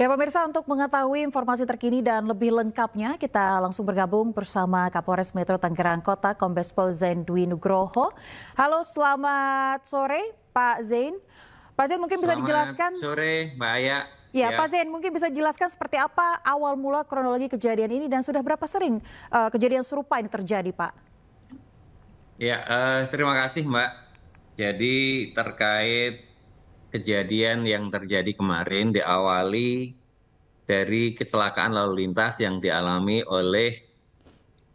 Ya pemirsa untuk mengetahui informasi terkini dan lebih lengkapnya kita langsung bergabung bersama Kapolres Metro Tangerang Kota Kombes Pol Zain Dwi Nugroho. Halo selamat sore Pak Zain. Pak Zain mungkin selamat bisa dijelaskan. sore Mbak Aya. Ya, ya Pak Zain mungkin bisa jelaskan seperti apa awal mula kronologi kejadian ini dan sudah berapa sering uh, kejadian serupa ini terjadi Pak? Ya uh, terima kasih Mbak. Jadi terkait kejadian yang terjadi kemarin diawali dari kecelakaan lalu lintas yang dialami oleh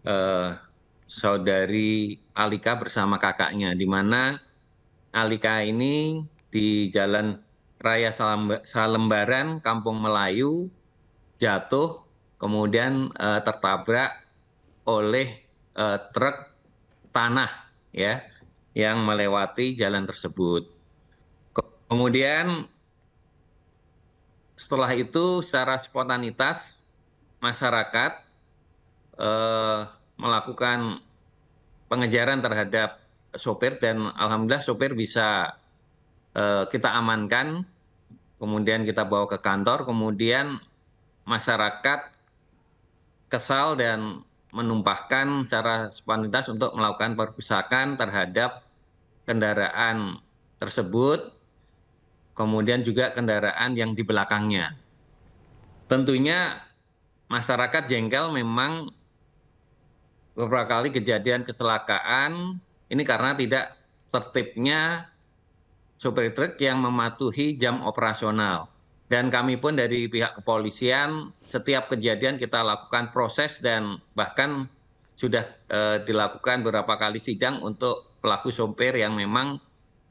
uh, saudari Alika bersama kakaknya, di mana Alika ini di Jalan Raya Salembaran, Kampung Melayu, jatuh, kemudian uh, tertabrak oleh uh, truk tanah ya yang melewati jalan tersebut kemudian setelah itu secara spontanitas masyarakat eh, melakukan pengejaran terhadap sopir dan alhamdulillah sopir bisa eh, kita amankan kemudian kita bawa ke kantor kemudian masyarakat kesal dan menumpahkan secara spontanitas untuk melakukan perpustakaan terhadap kendaraan tersebut kemudian juga kendaraan yang di belakangnya. Tentunya masyarakat jengkel memang beberapa kali kejadian kecelakaan ini karena tidak tertibnya sopir truk yang mematuhi jam operasional. Dan kami pun dari pihak kepolisian setiap kejadian kita lakukan proses dan bahkan sudah e, dilakukan beberapa kali sidang untuk pelaku sopir yang memang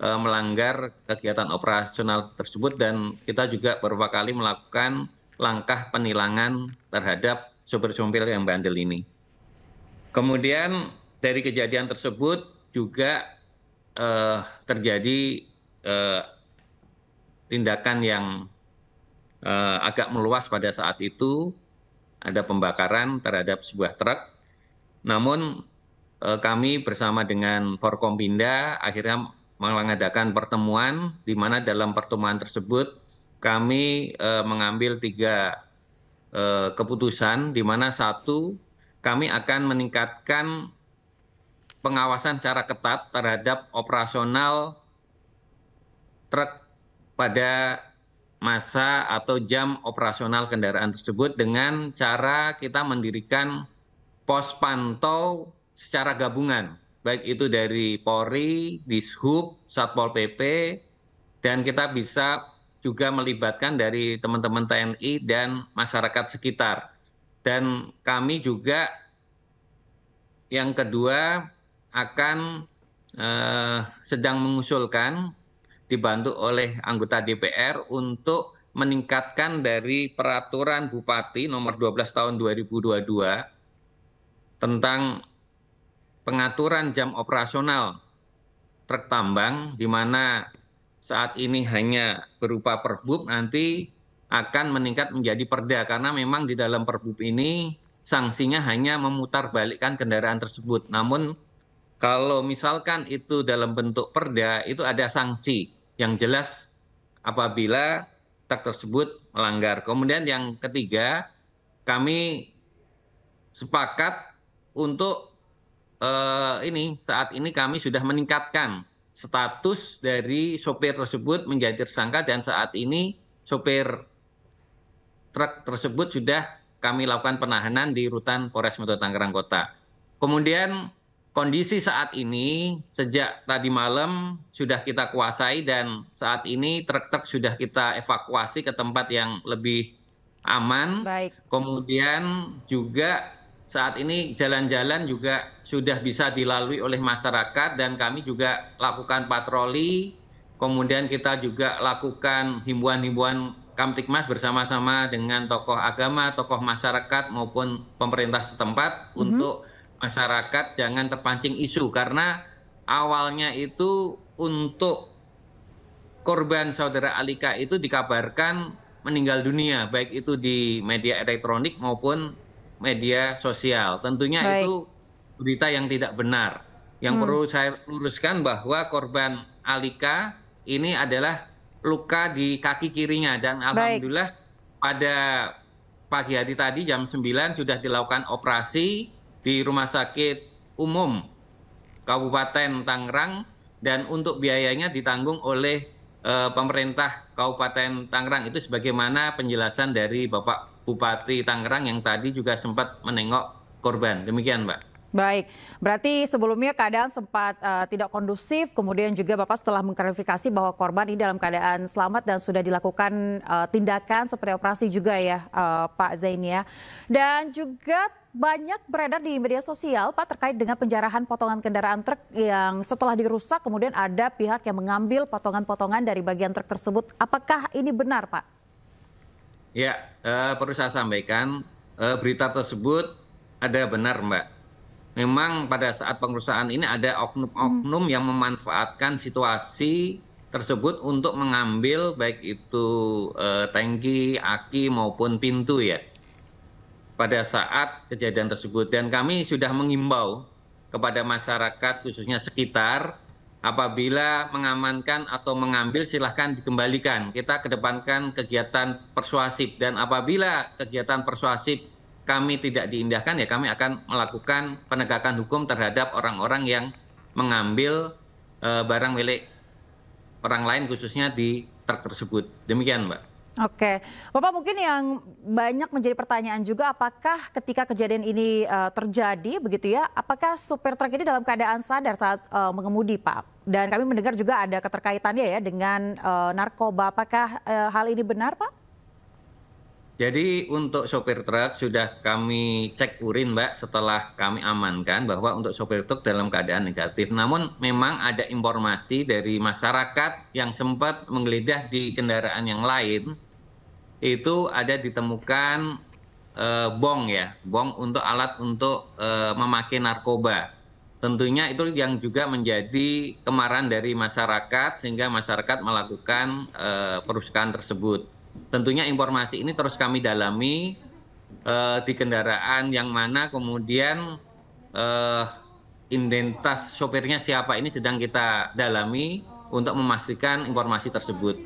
Eh, melanggar kegiatan operasional tersebut dan kita juga beberapa kali melakukan langkah penilangan terhadap sopir-sopir yang bandel ini. Kemudian dari kejadian tersebut juga eh, terjadi eh, tindakan yang eh, agak meluas pada saat itu ada pembakaran terhadap sebuah truk. Namun eh, kami bersama dengan Forkompinda akhirnya mengadakan pertemuan di mana dalam pertemuan tersebut kami e, mengambil tiga e, keputusan di mana satu kami akan meningkatkan pengawasan secara ketat terhadap operasional truk pada masa atau jam operasional kendaraan tersebut dengan cara kita mendirikan pos pantau secara gabungan baik itu dari Polri, Dishub, Satpol PP, dan kita bisa juga melibatkan dari teman-teman TNI dan masyarakat sekitar. Dan kami juga yang kedua akan eh, sedang mengusulkan dibantu oleh anggota DPR untuk meningkatkan dari peraturan Bupati nomor 12 tahun 2022 tentang pengaturan jam operasional truk tambang di mana saat ini hanya berupa perbub nanti akan meningkat menjadi perda karena memang di dalam perbub ini sanksinya hanya memutar balikkan kendaraan tersebut. Namun kalau misalkan itu dalam bentuk perda itu ada sanksi yang jelas apabila truk tersebut melanggar. Kemudian yang ketiga, kami sepakat untuk eh, ini saat ini kami sudah meningkatkan status dari sopir tersebut menjadi tersangka dan saat ini sopir truk tersebut sudah kami lakukan penahanan di rutan Polres Metro Tangerang Kota. Kemudian kondisi saat ini sejak tadi malam sudah kita kuasai dan saat ini truk-truk sudah kita evakuasi ke tempat yang lebih aman. Baik. Kemudian juga saat ini jalan-jalan juga sudah bisa dilalui oleh masyarakat dan kami juga lakukan patroli, kemudian kita juga lakukan himbauan-himbauan Kamtikmas bersama-sama dengan tokoh agama, tokoh masyarakat maupun pemerintah setempat mm -hmm. untuk masyarakat jangan terpancing isu karena awalnya itu untuk korban saudara Alika itu dikabarkan meninggal dunia baik itu di media elektronik maupun media sosial. Tentunya Baik. itu berita yang tidak benar. Yang hmm. perlu saya luruskan bahwa korban Alika ini adalah luka di kaki kirinya dan alhamdulillah pada pagi hari tadi jam 9 sudah dilakukan operasi di Rumah Sakit Umum Kabupaten Tangerang dan untuk biayanya ditanggung oleh Eh, pemerintah Kabupaten Tangerang itu sebagaimana penjelasan dari Bapak Bupati Tangerang yang tadi juga sempat menengok korban. Demikian, Mbak. Baik, berarti sebelumnya keadaan sempat uh, tidak kondusif, kemudian juga Bapak setelah mengklarifikasi bahwa korban ini dalam keadaan selamat dan sudah dilakukan uh, tindakan seperti operasi juga ya uh, Pak Zainia, ya. Dan juga banyak beredar di media sosial Pak terkait dengan penjarahan potongan kendaraan truk yang setelah dirusak kemudian ada pihak yang mengambil potongan-potongan dari bagian truk tersebut. Apakah ini benar Pak? Ya, uh, perlu saya sampaikan uh, berita tersebut ada benar Mbak. Memang pada saat pengurusan ini ada oknum-oknum hmm. yang memanfaatkan situasi tersebut untuk mengambil baik itu uh, tangki, aki maupun pintu ya pada saat kejadian tersebut dan kami sudah mengimbau kepada masyarakat khususnya sekitar apabila mengamankan atau mengambil silahkan dikembalikan. Kita kedepankan kegiatan persuasif dan apabila kegiatan persuasif kami tidak diindahkan ya kami akan melakukan penegakan hukum terhadap orang-orang yang mengambil e, barang milik orang lain khususnya di truk tersebut. Demikian Mbak. Oke, Bapak mungkin yang banyak menjadi pertanyaan juga apakah ketika kejadian ini uh, terjadi begitu ya, apakah supir truk ini dalam keadaan sadar saat uh, mengemudi Pak? Dan kami mendengar juga ada keterkaitannya ya dengan uh, narkoba, apakah uh, hal ini benar Pak? Jadi untuk sopir truk sudah kami cek urin Mbak setelah kami amankan bahwa untuk sopir truk dalam keadaan negatif. Namun memang ada informasi dari masyarakat yang sempat menggeledah di kendaraan yang lain itu ada ditemukan eh, bong ya, bong untuk alat untuk eh, memakai narkoba. Tentunya itu yang juga menjadi kemarahan dari masyarakat sehingga masyarakat melakukan eh, perusakan tersebut. Tentunya informasi ini terus kami dalami eh, di kendaraan yang mana kemudian eh, identitas sopirnya siapa ini sedang kita dalami untuk memastikan informasi tersebut.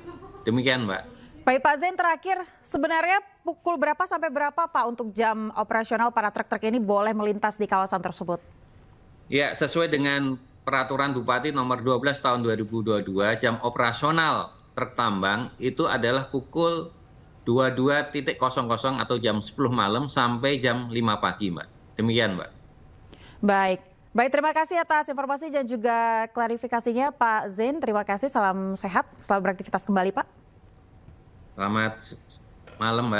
Demikian, Mbak. Baik Pak Zain terakhir, sebenarnya pukul berapa sampai berapa Pak untuk jam operasional para truk-truk ini boleh melintas di kawasan tersebut? Ya, sesuai dengan peraturan Bupati nomor 12 tahun 2022, jam operasional truk tambang itu adalah pukul 22.00 atau jam 10 malam sampai jam 5 pagi, Mbak. Demikian, Mbak. Baik. Baik, terima kasih atas informasi dan juga klarifikasinya Pak Zain. Terima kasih, salam sehat, selamat beraktivitas kembali Pak. Selamat malam, Mbak.